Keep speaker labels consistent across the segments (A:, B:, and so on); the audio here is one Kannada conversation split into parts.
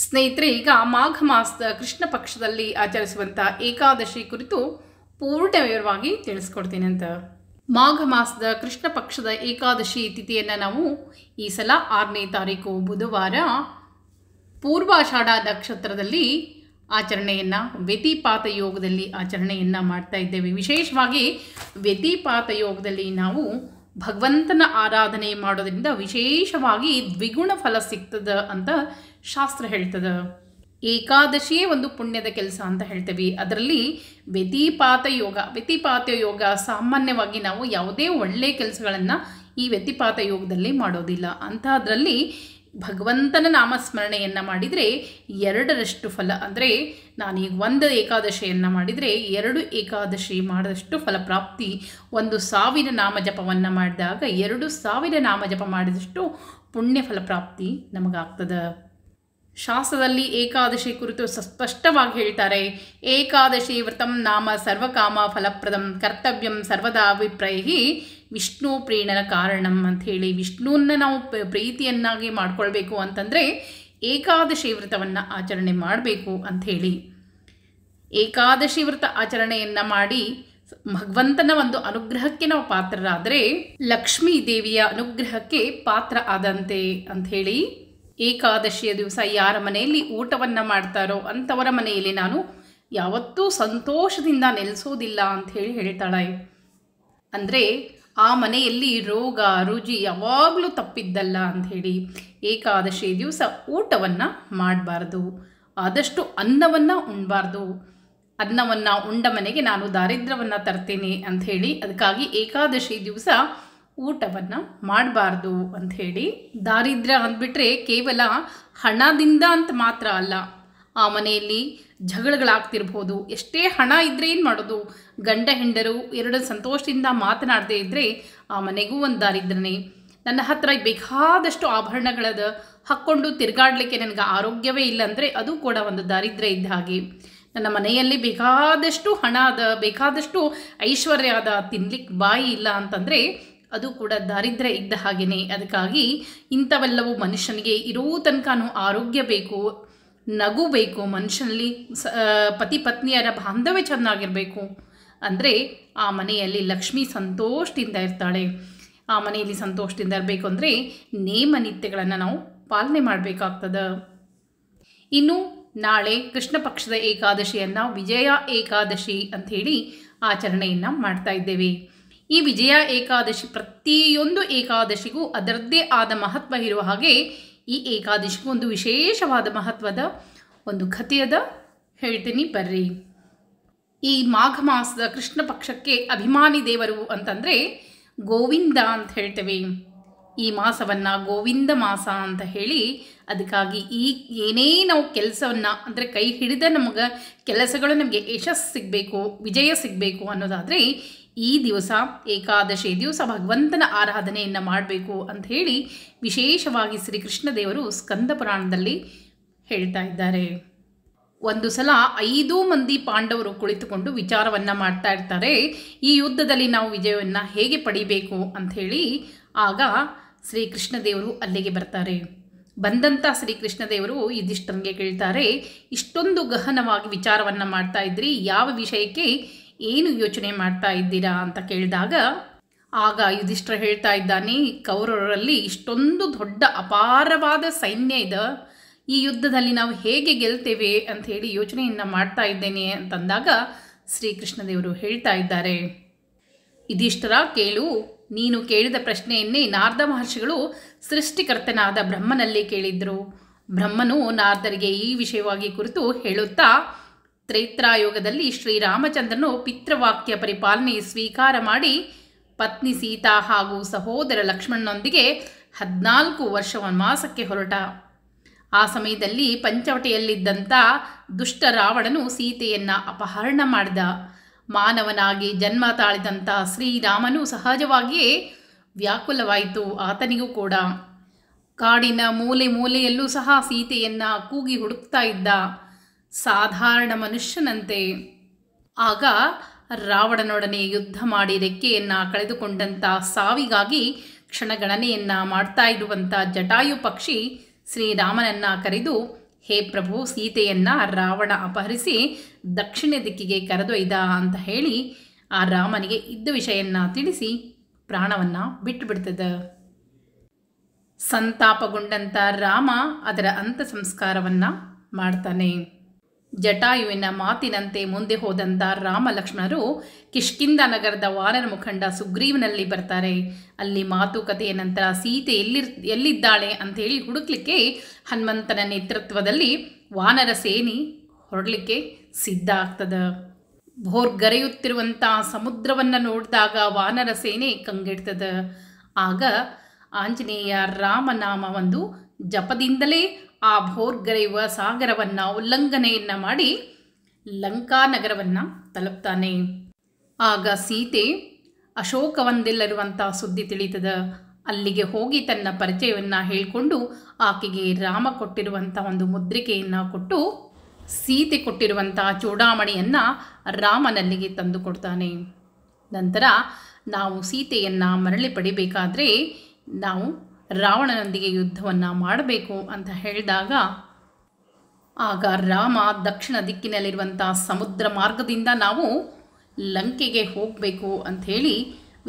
A: ಸ್ನೇಹಿತರೆ ಈಗ ಮಾಘ ಮಾಸದ ಕೃಷ್ಣ ಪಕ್ಷದಲ್ಲಿ ಆಚರಿಸುವಂಥ ಏಕಾದಶಿ ಕುರಿತು ಪೂರ್ಣ ವಿವರವಾಗಿ ತಿಳಿಸ್ಕೊಡ್ತೀನಿ ಅಂತ ಮಾಘ ಮಾಸದ ಕೃಷ್ಣ ಪಕ್ಷದ ಏಕಾದಶಿ ತಿಥಿಯನ್ನು ನಾವು ಈ ಸಲ ಆರನೇ ತಾರೀಕು ಬುಧವಾರ ಪೂರ್ವಾಷಾಢ ನಕ್ಷತ್ರದಲ್ಲಿ ಆಚರಣೆಯನ್ನು ವ್ಯತಿಪಾತ ಯೋಗದಲ್ಲಿ ಆಚರಣೆಯನ್ನು ಮಾಡ್ತಾ ಇದ್ದೇವೆ ವಿಶೇಷವಾಗಿ ವ್ಯತಿಪಾತ ಯೋಗದಲ್ಲಿ ನಾವು ಭಗವಂತನ ಆರಾಧನೆ ಮಾಡೋದರಿಂದ ವಿಶೇಷವಾಗಿ ದ್ವಿಗುಣ ಫಲ ಸಿಗ್ತದ ಅಂತ ಶಾಸ್ತ್ರ ಹೇಳ್ತದ ಏಕಾದಶಿಯೇ ಒಂದು ಪುಣ್ಯದ ಕೆಲಸ ಅಂತ ಹೇಳ್ತೇವೆ ಅದರಲ್ಲಿ ವ್ಯತಿಪಾತ ಯೋಗ ವ್ಯತಿಪಾತ ಯೋಗ ಸಾಮಾನ್ಯವಾಗಿ ನಾವು ಯಾವುದೇ ಒಳ್ಳೆಯ ಕೆಲಸಗಳನ್ನು ಈ ವ್ಯತಿಪಾತ ಯೋಗದಲ್ಲಿ ಮಾಡೋದಿಲ್ಲ ಅಂಥದ್ರಲ್ಲಿ ಭಗವಂತನ ನಾಮಸ್ಮರಣೆಯನ್ನು ಮಾಡಿದರೆ ಎರಡರಷ್ಟು ಫಲ ಅಂದರೆ ನಾನೀಗ ಒಂದು ಏಕಾದಶಿಯನ್ನು ಮಾಡಿದರೆ ಎರಡು ಏಕಾದಶಿ ಮಾಡಿದಷ್ಟು ಫಲಪ್ರಾಪ್ತಿ ಒಂದು ಸಾವಿರ ನಾಮಜಪವನ್ನು ಮಾಡಿದಾಗ ಎರಡು ಸಾವಿರ ನಾಮಜಪ ಮಾಡಿದಷ್ಟು ಪುಣ್ಯ ಫಲಪ್ರಾಪ್ತಿ ನಮಗಾಗ್ತದೆ ಶಾಸ್ತ್ರದಲ್ಲಿ ಏಕಾದಶಿ ಕುರಿತು ಸ್ಪಷ್ಟವಾಗಿ ಹೇಳ್ತಾರೆ ಏಕಾದಶಿ ವ್ರತಂ ನಾಮ ಸರ್ವಕಾಮ ಫಲಪ್ರದಂ ಕರ್ತವ್ಯಂ ಸರ್ವದಾ ವಿಷ್ಣು ಪ್ರೇಣನ ಕಾರಣಂ ಅಂಥೇಳಿ ವಿಷ್ಣುವನ್ನ ನಾವು ಪ್ರೀತಿಯನ್ನಾಗಿ ಮಾಡ್ಕೊಳ್ಬೇಕು ಅಂತಂದರೆ ಏಕಾದಶಿ ವ್ರತವನ್ನು ಆಚರಣೆ ಮಾಡಬೇಕು ಅಂಥೇಳಿ ಏಕಾದಶಿ ವ್ರತ ಆಚರಣೆಯನ್ನು ಮಾಡಿ ಭಗವಂತನ ಒಂದು ಅನುಗ್ರಹಕ್ಕೆ ನಾವು ಪಾತ್ರರಾದರೆ ಲಕ್ಷ್ಮೀ ದೇವಿಯ ಅನುಗ್ರಹಕ್ಕೆ ಪಾತ್ರ ಆದಂತೆ ಅಂಥೇಳಿ ಏಕಾದಶಿಯ ದಿವಸ ಯಾರ ಮನೆಯಲ್ಲಿ ಊಟವನ್ನು ಮಾಡ್ತಾರೋ ಅಂಥವರ ಮನೆಯಲ್ಲಿ ನಾನು ಯಾವತ್ತೂ ಸಂತೋಷದಿಂದ ನೆಲೆಸೋದಿಲ್ಲ ಅಂಥೇಳಿ ಹೇಳ್ತಾಳೆ ಅಂದರೆ ಆ ಮನೆಯಲ್ಲಿ ರೋಗ ರುಜಿ ಯಾವಾಗಲೂ ತಪ್ಪಿದ್ದಲ್ಲ ಅಂಥೇಳಿ ಏಕಾದಶಿ ದಿವಸ ಊಟವನ್ನು ಮಾಡಬಾರ್ದು ಆದಷ್ಟು ಅನ್ನವನ್ನು ಉಣ್ಬಾರ್ದು ಅನ್ನವನ್ನು ಉಂಡ ಮನೆಗೆ ನಾನು ದಾರಿದ್ರ್ಯವನ್ನು ತರ್ತೇನೆ ಅಂಥೇಳಿ ಅದಕ್ಕಾಗಿ ಏಕಾದಶಿ ದಿವಸ ಊಟವನ್ನು ಮಾಡಬಾರ್ದು ಅಂಥೇಳಿ ದಾರಿದ್ರ್ಯ ಅಂದ್ಬಿಟ್ರೆ ಕೇವಲ ಹಣದಿಂದ ಅಂತ ಮಾತ್ರ ಅಲ್ಲ ಆ ಮನೆಯಲ್ಲಿ ಜಗಳಗಳಾಗ್ತಿರ್ಬೋದು ಎಷ್ಟೇ ಹಣ ಇದ್ದರೆ ಏನು ಮಾಡೋದು ಗಂಡ ಹೆಂಡರು ಎರಡು ಸಂತೋಷದಿಂದ ಮಾತನಾಡದೇ ಇದ್ದರೆ ಆ ಮನೆಗೂ ಒಂದು ದಾರಿದ್ರನೇ ನನ್ನ ಹತ್ರ ಬೇಕಾದಷ್ಟು ಆಭರಣಗಳದ ಹಾಕ್ಕೊಂಡು ತಿರುಗಾಡಲಿಕ್ಕೆ ನನಗೆ ಆರೋಗ್ಯವೇ ಇಲ್ಲ ಅಂದರೆ ಅದು ಕೂಡ ಒಂದು ದಾರಿದ್ರ್ಯ ಇದ್ದ ಹಾಗೆ ನನ್ನ ಮನೆಯಲ್ಲಿ ಬೇಕಾದಷ್ಟು ಹಣ ಅದ ಬೇಕಾದಷ್ಟು ಐಶ್ವರ್ಯ ಅದ ತಿನ್ಲಿಕ್ಕೆ ಬಾಯಿ ಇಲ್ಲ ಅಂತಂದರೆ ಅದು ಕೂಡ ದಾರಿದ್ರ್ಯ ಇದ್ದ ಹಾಗೆಯೇ ಅದಕ್ಕಾಗಿ ಇಂಥವೆಲ್ಲವೂ ಮನುಷ್ಯನಿಗೆ ಇರೋ ತನಕನೂ ಆರೋಗ್ಯ ಬೇಕು ನಗು ಬೇಕು ಮನುಷ್ಯನಲ್ಲಿ ಸ ಪತಿ ಪತ್ನಿಯರ ಬಾಂಧವ್ಯ ಚೆನ್ನಾಗಿರಬೇಕು ಅಂದರೆ ಆ ಮನೆಯಲ್ಲಿ ಲಕ್ಷ್ಮಿ ಸಂತೋಷದಿಂದ ಇರ್ತಾಳೆ ಆ ಮನೆಯಲ್ಲಿ ಸಂತೋಷದಿಂದ ಇರಬೇಕು ಅಂದರೆ ನೇಮ ನಿತ್ಯಗಳನ್ನು ನಾವು ಪಾಲನೆ ಮಾಡಬೇಕಾಗ್ತದೆ ಇನ್ನು ನಾಳೆ ಕೃಷ್ಣ ಪಕ್ಷದ ಏಕಾದಶಿಯನ್ನು ವಿಜಯ ಏಕಾದಶಿ ಅಂಥೇಳಿ ಆಚರಣೆಯನ್ನು ಮಾಡ್ತಾ ಇದ್ದೇವೆ ಈ ವಿಜಯ ಏಕಾದಶಿ ಪ್ರತಿಯೊಂದು ಏಕಾದಶಿಗೂ ಅದರದ್ದೇ ಆದ ಮಹತ್ವ ಇರುವ ಹಾಗೆ ಈ ಏಕಾದಶಿ ಒಂದು ವಿಶೇಷವಾದ ಮಹತ್ವದ ಒಂದು ಕಥೆಯದ ಹೇಳ್ತೀನಿ ಬರ್ರಿ ಈ ಮಾಘ ಮಾಸದ ಕೃಷ್ಣ ಪಕ್ಷಕ್ಕೆ ಅಭಿಮಾನಿ ದೇವರು ಅಂತಂದರೆ ಗೋವಿಂದ ಅಂತ ಹೇಳ್ತೇವೆ ಈ ಮಾಸವನ್ನು ಗೋವಿಂದ ಮಾಸ ಅಂತ ಹೇಳಿ ಅದಕ್ಕಾಗಿ ಈ ಏನೇ ನಾವು ಕೆಲಸವನ್ನು ಅಂದರೆ ಕೈ ಹಿಡಿದ ನಮಗೆ ಕೆಲಸಗಳು ನಮಗೆ ಯಶಸ್ಸು ಸಿಗಬೇಕು ವಿಜಯ ಸಿಗಬೇಕು ಅನ್ನೋದಾದರೆ ಈ ದಿವಸ ಏಕಾದಶಿ ದಿವಸ ಭಗವಂತನ ಆರಾಧನೆಯನ್ನು ಮಾಡಬೇಕು ಅಂತ ಹೇಳಿ ವಿಶೇಷವಾಗಿ ಶ್ರೀಕೃಷ್ಣದೇವರು ಸ್ಕಂದ ಪುರಾಣದಲ್ಲಿ ಹೇಳ್ತಾ ಇದ್ದಾರೆ ಒಂದು ಸಲ ಐದು ಮಂದಿ ಪಾಂಡವರು ಕುಳಿತುಕೊಂಡು ವಿಚಾರವನ್ನು ಮಾಡ್ತಾ ಇರ್ತಾರೆ ಈ ಯುದ್ಧದಲ್ಲಿ ನಾವು ವಿಜಯವನ್ನು ಹೇಗೆ ಪಡಿಬೇಕು ಅಂಥೇಳಿ ಆಗ ಶ್ರೀಕೃಷ್ಣದೇವರು ಅಲ್ಲಿಗೆ ಬರ್ತಾರೆ ಬಂದಂಥ ಶ್ರೀಕೃಷ್ಣದೇವರು ಇದಿಷ್ಟರಿಗೆ ಕೇಳ್ತಾರೆ ಇಷ್ಟೊಂದು ಗಹನವಾಗಿ ವಿಚಾರವನ್ನು ಮಾಡ್ತಾ ಇದ್ರಿ ಯಾವ ವಿಷಯಕ್ಕೆ ಏನು ಯೋಚನೆ ಮಾಡ್ತಾ ಇದ್ದೀರಾ ಅಂತ ಕೇಳಿದಾಗ ಆಗ ಯುಧಿಷ್ಠರ ಹೇಳ್ತಾ ಇದ್ದಾನೆ ಕೌರವರಲ್ಲಿ ಇಷ್ಟೊಂದು ದೊಡ್ಡ ಅಪಾರವಾದ ಸೈನ್ಯ ಇದೆ ಈ ಯುದ್ಧದಲ್ಲಿ ನಾವು ಹೇಗೆ ಗೆಲ್ತೇವೆ ಅಂತ ಹೇಳಿ ಯೋಚನೆಯನ್ನು ಮಾಡ್ತಾ ಇದ್ದೇನೆ ಅಂತಂದಾಗ ಶ್ರೀಕೃಷ್ಣದೇವರು ಹೇಳ್ತಾ ಇದ್ದಾರೆ ಇದಿಷ್ಟರ ಕೇಳು ನೀನು ಕೇಳಿದ ಪ್ರಶ್ನೆಯನ್ನೇ ನಾರದ ಮಹರ್ಷಿಗಳು ಸೃಷ್ಟಿಕರ್ತನಾದ ಬ್ರಹ್ಮನಲ್ಲಿ ಕೇಳಿದರು ಬ್ರಹ್ಮನು ನಾರದರಿಗೆ ಈ ವಿಷಯವಾಗಿ ಕುರಿತು ಹೇಳುತ್ತಾ ತ್ರೈತ್ರಾಯೋಗದಲ್ಲಿ ಶ್ರೀರಾಮಚಂದ್ರನು ಪಿತೃವಾಕ್ಯ ಪರಿಪಾಲನೆ ಸ್ವೀಕಾರ ಮಾಡಿ ಪತ್ನಿ ಸೀತಾ ಹಾಗೂ ಸಹೋದರ ಲಕ್ಷ್ಮಣನೊಂದಿಗೆ ಹದಿನಾಲ್ಕು ವರ್ಷ ವನವಾಸಕ್ಕೆ ಹೊರಟ ಆ ಸಮಯದಲ್ಲಿ ಪಂಚವಟಿಯಲ್ಲಿದ್ದಂಥ ದುಷ್ಟ ರಾವಣನು ಸೀತೆಯನ್ನು ಅಪಹರಣ ಮಾಡಿದ ಮಾನವನಾಗಿ ಜನ್ಮ ತಾಳಿದಂಥ ಶ್ರೀರಾಮನು ಸಹಜವಾಗಿಯೇ ವ್ಯಾಕುಲವಾಯಿತು ಆತನಿಗೂ ಕೂಡ ಕಾಡಿನ ಮೂಲೆ ಮೂಲೆಯಲ್ಲೂ ಸಹ ಸೀತೆಯನ್ನು ಕೂಗಿ ಹುಡುಕ್ತಾ ಇದ್ದ ಸಾಧಾರಣ ಮನುಷ್ಯನಂತೆ ಆಗ ರಾವಣನೊಡನೆ ಯುದ್ಧ ಮಾಡಿ ರೆಕ್ಕೆಯನ್ನು ಕಳೆದುಕೊಂಡಂಥ ಸಾವಿಗಾಗಿ ಕ್ಷಣಗಣನೆಯನ್ನು ಮಾಡ್ತಾ ಇರುವಂಥ ಜಟಾಯು ಪಕ್ಷಿ ಶ್ರೀರಾಮನನ್ನು ಕರೆದು ಹೇ ಪ್ರಭು ಸೀತೆಯನ್ನು ರಾವಣ ಅಪಹರಿಸಿ ದಕ್ಷಿಣ ದಿಕ್ಕಿಗೆ ಕರೆದೊಯ್ದ ಅಂತ ಹೇಳಿ ಆ ರಾಮನಿಗೆ ಇದ್ದ ವಿಷಯನ್ನ ತಿಳಿಸಿ ಪ್ರಾಣವನ್ನು ಬಿಟ್ಟುಬಿಡ್ತದ ಸಂತಾಪಗೊಂಡಂಥ ರಾಮ ಅದರ ಅಂತ್ಯ ಸಂಸ್ಕಾರವನ್ನು ಮಾಡ್ತಾನೆ ಜಟಾಯುವಿನ ಮಾತಿನಂತೆ ಮುಂದೆ ಹೋದಂಥ ರಾಮಲಕ್ಷ್ಮಣರು ಕಿಷ್ಕಿಂದ ನಗರದ ವಾನರ ಮುಖಂಡ ಸುಗ್ರೀವನಲ್ಲಿ ಬರ್ತಾರೆ ಅಲ್ಲಿ ಮಾತುಕತೆಯ ನಂತರ ಸೀತೆ ಎಲ್ಲಿರ್ ಎಲ್ಲಿದ್ದಾಳೆ ಅಂಥೇಳಿ ಹುಡುಕ್ಲಿಕ್ಕೆ ಹನುಮಂತನ ನೇತೃತ್ವದಲ್ಲಿ ವಾನರ ಸೇನೆ ಹೊರಡಲಿಕ್ಕೆ ಸಿದ್ಧ ಆಗ್ತದೆ ಭೋರ್ಗರೆಯುತ್ತಿರುವಂಥ ಸಮುದ್ರವನ್ನು ನೋಡಿದಾಗ ವಾನರ ಸೇನೆ ಕಂಗೆಡ್ತದ ಆಗ ಆಂಜನೇಯ ರಾಮನಾಮ ಒಂದು ಜಪದಿಂದಲೇ ಆ ಭೋರ್ಗರೆಯುವ ಸಾಗರವನ್ನು ಉಲ್ಲಂಘನೆಯನ್ನು ಮಾಡಿ ಲಂಕಾನಗರವನ್ನು ತಲುಪ್ತಾನೆ ಆಗ ಸೀತೆ ಅಶೋಕವೊಂದಿಲ್ಲರುವಂಥ ಸುದ್ದಿ ತಿಳಿತದ ಅಲ್ಲಿಗೆ ಹೋಗಿ ತನ್ನ ಪರಿಚಯವನ್ನು ಹೇಳಿಕೊಂಡು ಆಕೆಗೆ ರಾಮ ಕೊಟ್ಟಿರುವಂಥ ಒಂದು ಮುದ್ರಿಕೆಯನ್ನು ಕೊಟ್ಟು ಸೀತೆ ಕೊಟ್ಟಿರುವಂಥ ಚೂಡಾಮಣಿಯನ್ನು ರಾಮನಲ್ಲಿಗೆ ತಂದು ಕೊಡ್ತಾನೆ ನಂತರ ನಾವು ಸೀತೆಯನ್ನು ಮರಳಿ ಪಡಿಬೇಕಾದರೆ ನಾವು ರಾವಣನೊಂದಿಗೆ ಯುದ್ಧವನ್ನು ಮಾಡಬೇಕು ಅಂತ ಹೇಳಿದಾಗ ಆಗ ರಾಮ ದಕ್ಷಿಣ ದಿಕ್ಕಿನಲ್ಲಿರುವಂಥ ಸಮುದ್ರ ಮಾರ್ಗದಿಂದ ನಾವು ಲಂಕೆಗೆ ಹೋಗಬೇಕು ಅಂಥೇಳಿ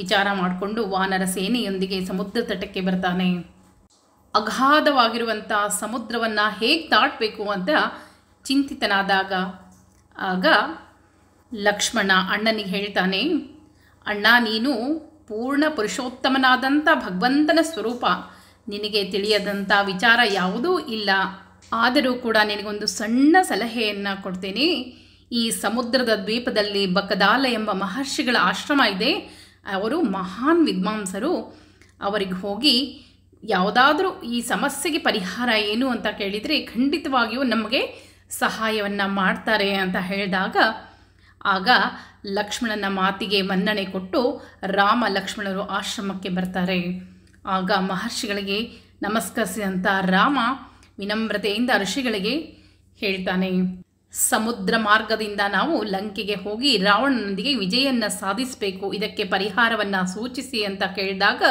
A: ವಿಚಾರ ಮಾಡಿಕೊಂಡು ವಾನರ ಸೇನೆಯೊಂದಿಗೆ ಸಮುದ್ರ ತಟಕ್ಕೆ ಬರ್ತಾನೆ ಅಗಾಧವಾಗಿರುವಂಥ ಸಮುದ್ರವನ್ನು ಹೇಗೆ ದಾಟಬೇಕು ಅಂತ ಚಿಂತಿತನಾದಾಗ ಆಗ ಲಕ್ಷ್ಮಣ ಅಣ್ಣನಿಗೆ ಹೇಳ್ತಾನೆ ಅಣ್ಣ ನೀನು ಪೂರ್ಣ ಪುರುಷೋತ್ತಮನಾದಂಥ ಭಗವಂತನ ಸ್ವರೂಪ ನಿನಗೆ ತಿಳಿಯದಂಥ ವಿಚಾರ ಯಾವುದೂ ಇಲ್ಲ ಆದರೂ ಕೂಡ ನಿನಗೊಂದು ಸಣ್ಣ ಸಲಹೆಯನ್ನು ಕೊಡ್ತೀನಿ ಈ ಸಮುದ್ರದ ದ್ವೀಪದಲ್ಲಿ ಬಕದಾಲ ಎಂಬ ಮಹರ್ಷಿಗಳ ಆಶ್ರಮ ಇದೆ ಅವರು ಮಹಾನ್ ವಿದ್ವಾಂಸರು ಅವರಿಗೆ ಹೋಗಿ ಯಾವುದಾದ್ರೂ ಈ ಸಮಸ್ಯೆಗೆ ಪರಿಹಾರ ಏನು ಅಂತ ಕೇಳಿದರೆ ಖಂಡಿತವಾಗಿಯೂ ನಮಗೆ ಸಹಾಯವನ್ನು ಮಾಡ್ತಾರೆ ಅಂತ ಹೇಳಿದಾಗ ಆಗ ಲಕ್ಷ್ಮಣನ ಮಾತಿಗೆ ಮನ್ನಣೆ ಕೊಟ್ಟು ರಾಮ ಲಕ್ಷ್ಮಣರು ಆಶ್ರಮಕ್ಕೆ ಬರ್ತಾರೆ ಆಗ ಮಹರ್ಷಿಗಳಿಗೆ ನಮಸ್ಕರಿಸಿದಂಥ ರಾಮ ವಿನಮ್ರತೆಯಿಂದ ಋಷಿಗಳಿಗೆ ಹೇಳ್ತಾನೆ ಸಮುದ್ರ ಮಾರ್ಗದಿಂದ ನಾವು ಲಂಕೆಗೆ ಹೋಗಿ ರಾವಣನೊಂದಿಗೆ ವಿಜಯನ್ನ ಸಾಧಿಸಬೇಕು ಇದಕ್ಕೆ ಪರಿಹಾರವನ್ನು ಸೂಚಿಸಿ ಅಂತ ಕೇಳಿದಾಗ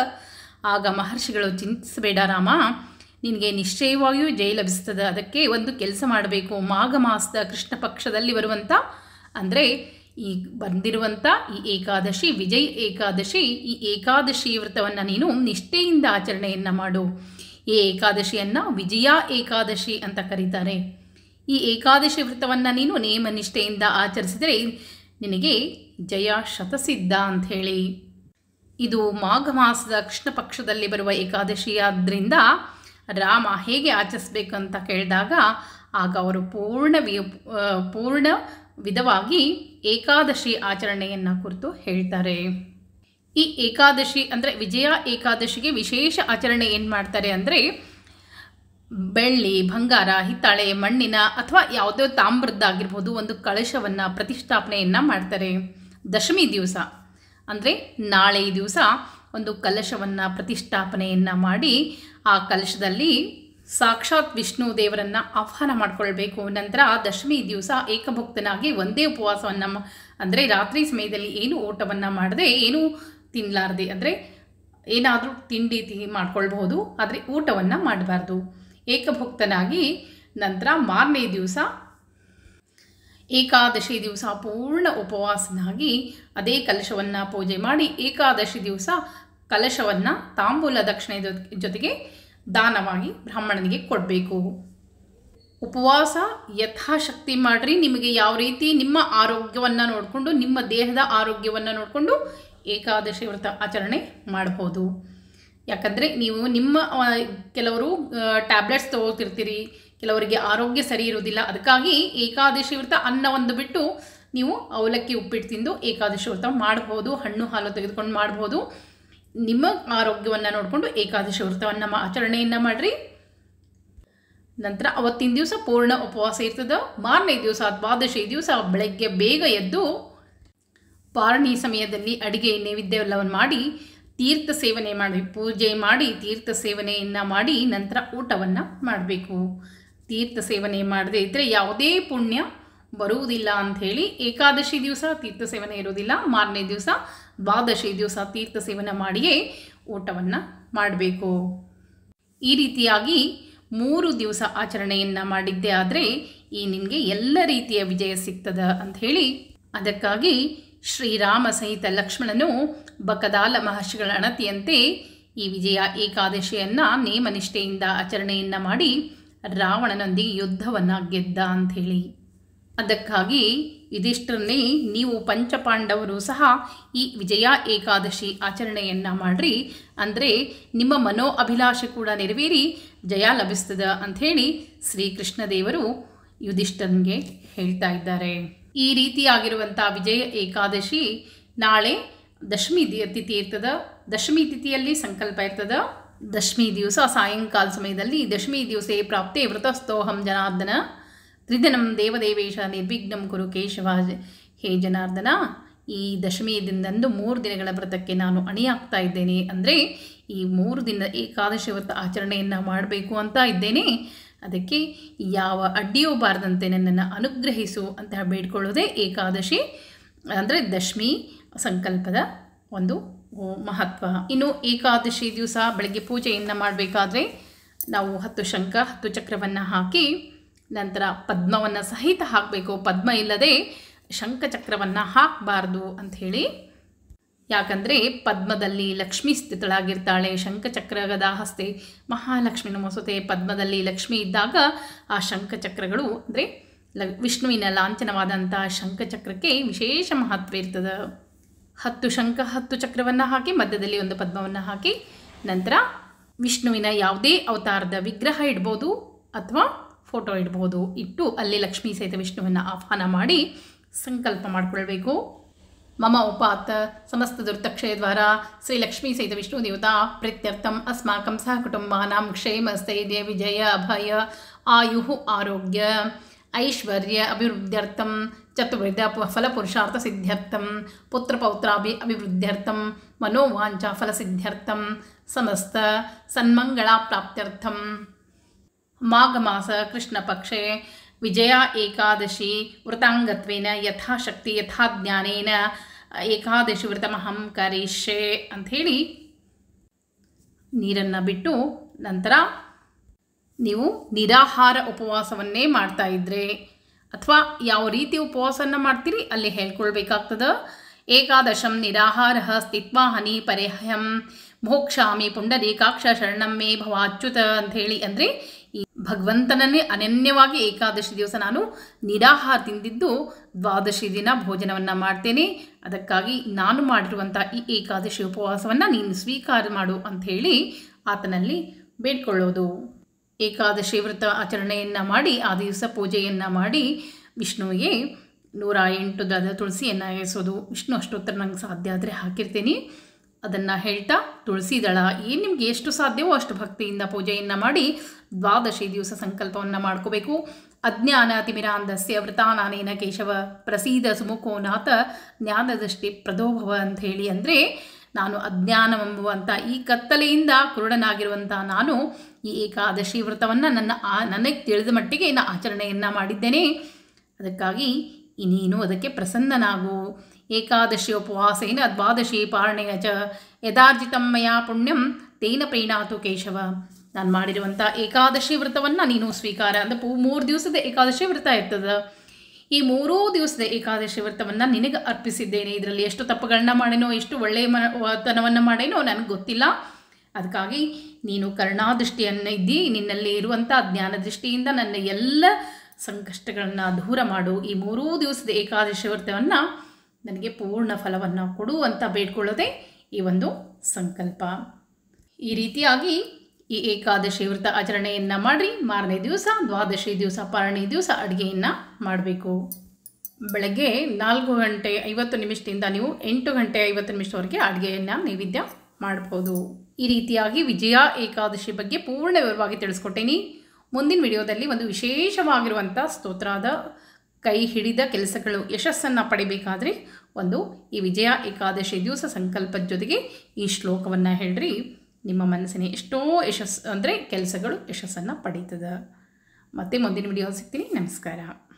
A: ಆಗ ಮಹರ್ಷಿಗಳು ಚಿಂತಿಸಬೇಡ ರಾಮ ನಿನಗೆ ನಿಶ್ಚಯವಾಗಿಯೂ ಜಯ ಲಭಿಸ್ತದೆ ಅದಕ್ಕೆ ಒಂದು ಕೆಲಸ ಮಾಡಬೇಕು ಮಾಘ ಮಾಸದ ಕೃಷ್ಣ ಪಕ್ಷದಲ್ಲಿ ಬರುವಂಥ ಅಂದರೆ ಈ ಬಂದಿರುವಂಥ ಈ ಏಕಾದಶಿ ವಿಜಯ ಏಕಾದಶಿ ಈ ಏಕಾದಶಿ ವ್ರತವನ್ನು ನೀನು ನಿಷ್ಠೆಯಿಂದ ಆಚರಣೆಯನ್ನು ಮಾಡು ಈ ಏಕಾದಶಿಯನ್ನು ವಿಜಯ ಏಕಾದಶಿ ಅಂತ ಕರೀತಾರೆ ಈ ಏಕಾದಶಿ ವ್ರತವನ್ನು ನೀನು ನೇಮ ನಿಷ್ಠೆಯಿಂದ ಆಚರಿಸಿದರೆ ನಿನಗೆ ಜಯ ಶತಸಿದ್ಧ ಅಂಥೇಳಿ ಇದು ಮಾಘ ಮಾಸದ ಕೃಷ್ಣ ಪಕ್ಷದಲ್ಲಿ ಬರುವ ಏಕಾದಶಿಯಾದ್ದರಿಂದ ರಾಮ ಹೇಗೆ ಆಚರಿಸ್ಬೇಕಂತ ಅಂತ ಕೇಳಿದಾಗ ಆಗ ಅವರು ಪೂರ್ಣ ವಿ ಪೂರ್ಣ ವಿಧವಾಗಿ ಏಕಾದಶಿ ಆಚರಣೆಯನ್ನು ಕುರಿತು ಹೇಳ್ತಾರೆ ಈ ಏಕಾದಶಿ ಅಂದರೆ ವಿಜಯ ಏಕಾದಶಿಗೆ ವಿಶೇಷ ಆಚರಣೆ ಏನು ಮಾಡ್ತಾರೆ ಅಂದರೆ ಬೆಳ್ಳಿ ಬಂಗಾರ ಹಿತ್ತಾಳೆ ಮಣ್ಣಿನ ಅಥವಾ ಯಾವುದೋ ತಾಮ್ರದ್ದಾಗಿರ್ಬೋದು ಒಂದು ಕಳಶವನ್ನು ಪ್ರತಿಷ್ಠಾಪನೆಯನ್ನು ಮಾಡ್ತಾರೆ ದಶಮಿ ದಿವಸ ಅಂದರೆ ನಾಳೆ ದಿವಸ ಒಂದು ಕಲಶವನ್ನು ಪ್ರತಿಷ್ಠಾಪನೆಯನ್ನು ಮಾಡಿ ಆ ಕಲಶದಲ್ಲಿ ಸಾಕ್ಷಾತ್ ವಿಷ್ಣು ದೇವರನ್ನು ಆಹ್ವಾನ ಮಾಡಿಕೊಳ್ಬೇಕು ನಂತರ ದಶಮಿ ದಿವಸ ಏಕಭಕ್ತನಾಗಿ ಒಂದೇ ಉಪವಾಸವನ್ನು ಅಂದರೆ ರಾತ್ರಿ ಸಮಯದಲ್ಲಿ ಏನು ಊಟವನ್ನು ಮಾಡದೆ ಏನೂ ತಿನ್ನಲಾರದೆ ಅಂದರೆ ಏನಾದರೂ ತಿಂಡಿ ತಿ ಮಾಡ್ಕೊಳ್ಬಹುದು ಆದರೆ ಊಟವನ್ನು ಮಾಡಬಾರ್ದು ಏಕಭಕ್ತನಾಗಿ ನಂತರ ಮಾರನೇ ದಿವಸ ಏಕಾದಶಿ ದಿವಸ ಪೂರ್ಣ ಉಪವಾಸನಾಗಿ ಅದೇ ಕಲಶವನ್ನು ಪೂಜೆ ಮಾಡಿ ಏಕಾದಶಿ ದಿವಸ ಕಲಶವನ್ನು ತಾಂಬೂಲ ದಕ್ಷಿಣೆ ಜೊತೆಗೆ ದಾನವಾಗಿ ಬ್ರಾಹ್ಮಣನಿಗೆ ಕೊಡಬೇಕು ಉಪವಾಸ ಯಥಾಶಕ್ತಿ ಮಾಡಿರಿ ನಿಮಗೆ ಯಾವ ರೀತಿ ನಿಮ್ಮ ಆರೋಗ್ಯವನ್ನು ನೋಡಿಕೊಂಡು ನಿಮ್ಮ ದೇಹದ ಆರೋಗ್ಯವನ್ನು ನೋಡಿಕೊಂಡು ಏಕಾದಶಿ ವ್ರತ ಆಚರಣೆ ಮಾಡ್ಬೋದು ಯಾಕಂದರೆ ನೀವು ನಿಮ್ಮ ಕೆಲವರು ಟ್ಯಾಬ್ಲೆಟ್ಸ್ ತಗೋತಿರ್ತೀರಿ ಕೆಲವರಿಗೆ ಆರೋಗ್ಯ ಸರಿ ಇರುವುದಿಲ್ಲ ಅದಕ್ಕಾಗಿ ಏಕಾದಶಿ ವ್ರತ ಅನ್ನ ಅನ್ನವನ್ನು ಬಿಟ್ಟು ನೀವು ಅವಲಕ್ಕಿ ಉಪ್ಪಿಟ್ಟು ತಿಂದು ಏಕಾದಶಿ ವ್ರತ ಮಾಡ್ಬೋದು ಹಣ್ಣು ಹಾಲು ತೆಗೆದುಕೊಂಡು ಮಾಡ್ಬೋದು ನಿಮ್ಮ ಆರೋಗ್ಯವನ್ನು ನೋಡಿಕೊಂಡು ಏಕಾದಶಿ ವ್ರತವನ್ನು ಆಚರಣೆಯನ್ನು ಮಾಡಿರಿ ನಂತರ ಅವತ್ತಿನ ದಿವಸ ಪೂರ್ಣ ಉಪವಾಸ ಇರ್ತದೆ ಮಾರನೇ ದಿವಸ ದ್ವಾದಶಿ ದಿವಸ ಬೆಳಗ್ಗೆ ಬೇಗ ಎದ್ದು ಪಾರಣಿ ಸಮಯದಲ್ಲಿ ಅಡಿಗೆ ನೈವೇದ್ಯವೆಲ್ಲವನ್ನು ಮಾಡಿ ತೀರ್ಥ ಸೇವನೆ ಮಾಡಿ ಪೂಜೆ ಮಾಡಿ ತೀರ್ಥ ಸೇವನೆಯನ್ನು ಮಾಡಿ ನಂತರ ಊಟವನ್ನು ಮಾಡಬೇಕು ತೀರ್ಥ ಸೇವನೆ ಮಾಡದೇ ಇದ್ದರೆ ಯಾವುದೇ ಪುಣ್ಯ ಬರುವುದಿಲ್ಲ ಅಂಥೇಳಿ ಏಕಾದಶಿ ದಿವಸ ತೀರ್ಥ ಸೇವನೆ ಇರೋದಿಲ್ಲ ಮಾರನೇ ದಿವಸ ದ್ವಾದಶಿ ದಿವಸ ತೀರ್ಥ ಸೇವನೆ ಮಾಡಿಯೇ ಊಟವನ್ನು ಮಾಡಬೇಕು ಈ ರೀತಿಯಾಗಿ ಮೂರು ದಿವಸ ಆಚರಣೆಯನ್ನು ಮಾಡಿದ್ದೆ ಆದರೆ ಈ ನಿನಗೆ ಎಲ್ಲ ರೀತಿಯ ವಿಜಯ ಸಿಗ್ತದ ಹೇಳಿ ಅದಕ್ಕಾಗಿ ಶ್ರೀರಾಮ ಸಹಿತ ಲಕ್ಷ್ಮಣನು ಬಕದಾಲ ಮಹರ್ಷಿಗಳ ಅಣತಿಯಂತೆ ಈ ವಿಜಯ ಏಕಾದಶಿಯನ್ನು ನೇಮನಿಷ್ಠೆಯಿಂದ ಆಚರಣೆಯನ್ನು ಮಾಡಿ ರಾವಣನೊಂದಿಗೆ ಯುದ್ಧವನ್ನು ಗೆದ್ದ ಅಂಥೇಳಿ ಅದಕ್ಕಾಗಿ ಇದಿಷ್ಟರಲ್ಲೇ ನೀವು ಪಂಚಪಾಂಡವರು ಸಹ ಈ ವಿಜಯ ಏಕಾದಶಿ ಆಚರಣೆಯನ್ನು ಮಾಡಿರಿ ಅಂದರೆ ನಿಮ್ಮ ಮನೋ ಅಭಿಲಾಷೆ ಕೂಡ ನೆರವೇರಿ ಜಯ ಲಭಿಸ್ತದ ಅಂಥೇಳಿ ಶ್ರೀಕೃಷ್ಣದೇವರು ಯುಧಿಷ್ಠನ್ಗೆ ಹೇಳ್ತಾ ಇದ್ದಾರೆ ಈ ರೀತಿಯಾಗಿರುವಂಥ ವಿಜಯ ಏಕಾದಶಿ ನಾಳೆ ದಶಮಿ ತಿಥಿ ಇರ್ತದ ದಶಮಿ ತಿಥಿಯಲ್ಲಿ ಸಂಕಲ್ಪ ಇರ್ತದ ದಶಮಿ ದಿವಸ ಸಾಯಂಕಾಲ ಸಮಯದಲ್ಲಿ ದಶಮಿ ದಿವಸ ಪ್ರಾಪ್ತಿ ವೃತಸ್ತೋಹಂ ಜನಾರ್ದನ ತ್ರಿಧನಂ ದೇವದೇವೇಶ ನಿರ್ವಿಘ್ನಂ ಕುರು ಕೇಶವ ಹೇ ಜನಾರ್ದನ ಈ ದಶಮಿಯ ದಿನದಂದು ಮೂರು ದಿನಗಳ ವ್ರತಕ್ಕೆ ನಾನು ಅಣಿಯಾಗ್ತಾ ಇದ್ದೇನೆ ಅಂದರೆ ಈ ಮೂರು ದಿನ ಏಕಾದಶಿ ವ್ರತ ಆಚರಣೆಯನ್ನು ಮಾಡಬೇಕು ಅಂತ ಇದ್ದೇನೆ ಅದಕ್ಕೆ ಯಾವ ಅಡ್ಡಿಯೂ ಬಾರದಂತೆ ನನ್ನನ್ನು ಅನುಗ್ರಹಿಸು ಅಂತ ಬೇಡ್ಕೊಳ್ಳೋದೇ ಏಕಾದಶಿ ಅಂದರೆ ದಶಮಿ ಸಂಕಲ್ಪದ ಒಂದು ಮಹತ್ವ ಇನ್ನು ಏಕಾದಶಿ ದಿವಸ ಬೆಳಗ್ಗೆ ಪೂಜೆಯನ್ನು ಮಾಡಬೇಕಾದ್ರೆ ನಾವು ಹತ್ತು ಶಂಖ ಹತ್ತು ಚಕ್ರವನ್ನು ಹಾಕಿ ನಂತರ ಪದ್ಮವನ್ನು ಸಹಿತ ಹಾಕಬೇಕು ಪದ್ಮ ಇಲ್ಲದೆ ಶಂಖಚಕ್ರವನ್ನು ಹಾಕಬಾರ್ದು ಅಂಥೇಳಿ ಯಾಕಂದರೆ ಪದ್ಮದಲ್ಲಿ ಲಕ್ಷ್ಮೀ ಸ್ಥಿತಳಾಗಿರ್ತಾಳೆ ಶಂಖಚಕ್ರದ ಹಸ್ತೆ ಮಹಾಲಕ್ಷ್ಮಿ ನಮಸುತೆ ಪದ್ಮದಲ್ಲಿ ಲಕ್ಷ್ಮಿ ಇದ್ದಾಗ ಆ ಶಂಖಚಕ್ರಗಳು ಅಂದರೆ ಲ ವಿಷ್ಣುವಿನ ಲಾಂಛನವಾದಂಥ ಶಂಖಚಕ್ರಕ್ಕೆ ವಿಶೇಷ ಮಹತ್ವ ಇರ್ತದೆ ಹತ್ತು ಶಂಖ ಹತ್ತು ಚಕ್ರವನ್ನು ಹಾಕಿ ಮಧ್ಯದಲ್ಲಿ ಒಂದು ಪದ್ಮವನ್ನು ಹಾಕಿ ನಂತರ ವಿಷ್ಣುವಿನ ಯಾವುದೇ ಅವತಾರದ ವಿಗ್ರಹ ಇಡ್ಬೋದು ಅಥವಾ ಫೋಟೋ ಇಡ್ಬೋದು ಇಟ್ಟು ಅಲ್ಲಿ ಲಕ್ಷ್ಮೀ ಸಹಿತ ವಿಷ್ಣುವನ್ನು ಆಹ್ವಾನ ಮಾಡಿ ಸಂಕಲ್ಪ ಮಾಡಿಕೊಳ್ಬೇಕು ಮಮ ಉಪಾತ್ ಸಮಸ್ತ ದುರ್ತಕ್ಷಯ ದ್ವಾರ ಶ್ರೀ ಲಕ್ಷ್ಮೀ ಸಹಿತ ವಿಷ್ಣು ದೇವತಾ ಪ್ರೀತ್ಯರ್ಥಂ ಅಸ್ಮಾಕಂ ಸಹ ಕುಟುಂಬಾನಾಂ ಕ್ಷೇಮ ಸ್ಥೈರ್ಯ ವಿಜಯ ಅಭಯ ಆಯು ಆರೋಗ್ಯ ಐಶ್ವರ್ಯ ಅಭಿವೃದ್ಧ್ಯರ್ಥಂ ಚತುರ್ವಿಧ ಫಲಪುರುಷಾರ್ಥ ಸಿದ್ಧ್ಯರ್ಥಂ ಅಭಿವೃದ್ಧ್ಯರ್ಥಂ ಮನೋವಾಂಚ ಫಲಸಿದ್ಧ್ಯರ್ಥಂ ಸಮಸ್ತ ಸನ್ಮಂಗಳ ಪ್ರಾಪ್ತ್ಯರ್ಥಂ ಮಾಘಮಾಸ ಕೃಷ್ಣ ಪಕ್ಷೆ ವಿಜಯ ಏಕಾದಶಿ ವೃತಾಂಗತ್ವೇನ ಯಥಾಶಕ್ತಿ ಯಥಾ ಜ್ಞಾನೇನ ಏಕಾದಶಿ ವ್ರತಮಹಂ ಕರಿಷೆ ಅಂಥೇಳಿ ನೀರನ್ನು ಬಿಟ್ಟು ನಂತರ ನೀವು ನಿರಾಹಾರ ಉಪವಾಸವನ್ನೇ ಮಾಡ್ತಾ ಇದ್ದರೆ ಅಥವಾ ಯಾವ ರೀತಿ ಉಪವಾಸವನ್ನು ಮಾಡ್ತೀರಿ ಅಲ್ಲಿ ಹೇಳ್ಕೊಳ್ಬೇಕಾಗ್ತದೆ ಏಕಾದಶಂ ನಿರಾಹಾರ ಸ್ಥಿತ್ವಾ ಹನಿ ಪರಿಹಯಂ ಮೋಕ್ಷಾಮಿ ಪುಂಡರೀಕಾಕ್ಷ ಶರಣಂ ಶರಣಮ್ಮೆ ಭವ ಅಚ್ಯುತ ಅಂಥೇಳಿ ಅಂದರೆ ಈ ಭಗವಂತನನ್ನೇ ಅನನ್ಯವಾಗಿ ಏಕಾದಶಿ ದಿವಸ ನಾನು ನಿರಾಹಾರ ತಿಂದಿದ್ದು ದ್ವಾದಶಿ ದಿನ ಭೋಜನವನ್ನು ಮಾಡ್ತೇನೆ ಅದಕ್ಕಾಗಿ ನಾನು ಮಾಡಿರುವಂಥ ಈ ಏಕಾದಶಿ ಉಪವಾಸವನ್ನು ನೀನು ಸ್ವೀಕಾರ ಮಾಡು ಅಂಥೇಳಿ ಆತನಲ್ಲಿ ಬೇಡ್ಕೊಳ್ಳೋದು ಏಕಾದಶಿ ವ್ರತ ಆಚರಣೆಯನ್ನು ಮಾಡಿ ಆ ದಿವಸ ಪೂಜೆಯನ್ನು ಮಾಡಿ ವಿಷ್ಣುವಿಗೆ ನೂರ ಎಂಟು ದದ ತುಳಸಿಯನ್ನು ಏರಿಸೋದು ವಿಷ್ಣು ಅಷ್ಟೋತ್ತರ ನಂಗೆ ಸಾಧ್ಯ ಆದರೆ ಹಾಕಿರ್ತೀನಿ ಅದನ್ನು ಹೇಳ್ತಾ ತುಳಸಿ ದಳ ಏನು ನಿಮ್ಗೆ ಎಷ್ಟು ಸಾಧ್ಯವೋ ಅಷ್ಟು ಭಕ್ತಿಯಿಂದ ಪೂಜೆಯನ್ನು ಮಾಡಿ ದ್ವಾದಶಿ ದಿವಸ ಸಂಕಲ್ಪವನ್ನು ಮಾಡ್ಕೋಬೇಕು ಅಜ್ಞಾನ ತಿಮಿರಾಂಧಸ್ಯ ವೃತಾನಾನೇನ ಕೇಶವ ಪ್ರಸೀದ ಸುಮುಖೋ ನಾಥ ಜ್ಞಾನದೃಷ್ಟಿ ಪ್ರದೋಭವ ಅಂತ ಹೇಳಿ ಅಂದರೆ ನಾನು ಅಜ್ಞಾನವೆಂಬುವಂಥ ಈ ಕತ್ತಲೆಯಿಂದ ಕುರುಡನಾಗಿರುವಂಥ ನಾನು ಈ ಏಕಾದಶಿ ವ್ರತವನ್ನು ನನ್ನ ಆ ನನಗೆ ತಿಳಿದ ಮಟ್ಟಿಗೆ ನಾನು ಆಚರಣೆಯನ್ನು ಮಾಡಿದ್ದೇನೆ ಅದಕ್ಕಾಗಿ ಇನ್ನೇನು ಅದಕ್ಕೆ ಪ್ರಸನ್ನನಾಗು ಏಕಾದಶಿ ಉಪವಾಸೇನ ದ್ವಾದಶಿ ಪಾರಣೆಯ ಚ ಪುಣ್ಯಂ ತೇನ ಪ್ರೀಣಾತು ಕೇಶವ ನಾನು ಮಾಡಿರುವಂಥ ಏಕಾದಶಿ ವ್ರತವನ್ನು ನೀನು ಸ್ವೀಕಾರ ಅಂದರೆ ಪೂ ಮೂರು ದಿವಸದ ಏಕಾದಶಿ ವ್ರತ ಇರ್ತದೆ ಈ ಮೂರೂ ದಿವಸದ ಏಕಾದಶಿ ವ್ರತವನ್ನು ನಿನಗೆ ಅರ್ಪಿಸಿದ್ದೇನೆ ಇದರಲ್ಲಿ ಎಷ್ಟು ತಪ್ಪುಗಳನ್ನ ಮಾಡೇನೋ ಎಷ್ಟು ಒಳ್ಳೆಯ ಮನತನವನ್ನು ಮಾಡೇನೋ ನನಗೆ ಗೊತ್ತಿಲ್ಲ ಅದಕ್ಕಾಗಿ ನೀನು ಕರುಣಾದೃಷ್ಟಿಯನ್ನು ಇದ್ದಿ ನಿನ್ನಲ್ಲಿ ಇರುವಂಥ ದೃಷ್ಟಿಯಿಂದ ನನ್ನ ಎಲ್ಲ ಸಂಕಷ್ಟಗಳನ್ನು ದೂರ ಮಾಡು ಈ ಮೂರೂ ದಿವಸದ ಏಕಾದಶಿ ವ್ರತವನ್ನು ನನಗೆ ಪೂರ್ಣ ಫಲವನ್ನು ಕೊಡು ಅಂತ ಬೇಡ್ಕೊಳ್ಳೋದೇ ಈ ಒಂದು ಸಂಕಲ್ಪ ಈ ರೀತಿಯಾಗಿ ಈ ಏಕಾದಶಿ ವ್ರತ ಆಚರಣೆಯನ್ನು ಮಾಡಿ ಮಾರನೇ ದಿವಸ ದ್ವಾದಶಿ ದಿವಸ ಪಾರಣೆ ದಿವಸ ಅಡುಗೆಯನ್ನು ಮಾಡಬೇಕು ಬೆಳಗ್ಗೆ ನಾಲ್ಕು ಗಂಟೆ ಐವತ್ತು ನಿಮಿಷದಿಂದ ನೀವು ಎಂಟು ಗಂಟೆ ಐವತ್ತು ನಿಮಿಷವರೆಗೆ ಅಡುಗೆಯನ್ನು ನೈವೇದ್ಯ ಮಾಡ್ಬೋದು ಈ ರೀತಿಯಾಗಿ ವಿಜಯ ಏಕಾದಶಿ ಬಗ್ಗೆ ಪೂರ್ಣ ವಿವರವಾಗಿ ತಿಳಿಸ್ಕೊಟ್ಟೇನಿ ಮುಂದಿನ ವಿಡಿಯೋದಲ್ಲಿ ಒಂದು ವಿಶೇಷವಾಗಿರುವಂಥ ಸ್ತೋತ್ರದ ಕೈ ಹಿಡಿದ ಕೆಲಸಗಳು ಯಶಸ್ಸನ್ನು ಪಡಿಬೇಕಾದ್ರೆ ಒಂದು ಈ ವಿಜಯ ಏಕಾದಶಿ ದಿವಸ ಸಂಕಲ್ಪದ ಜೊತೆಗೆ ಈ ಶ್ಲೋಕವನ್ನು ಹೇಳ್ರಿ ನಿಮ್ಮ ಮನಸ್ಸಿನ ಎಷ್ಟೋ ಯಶಸ್ಸು ಅಂದರೆ ಕೆಲಸಗಳು ಯಶಸ್ಸನ್ನು ಪಡೀತದೆ ಮತ್ತೆ ಮುಂದಿನ ವಿಡಿಯೋ ಸಿಗ್ತೀನಿ ನಮಸ್ಕಾರ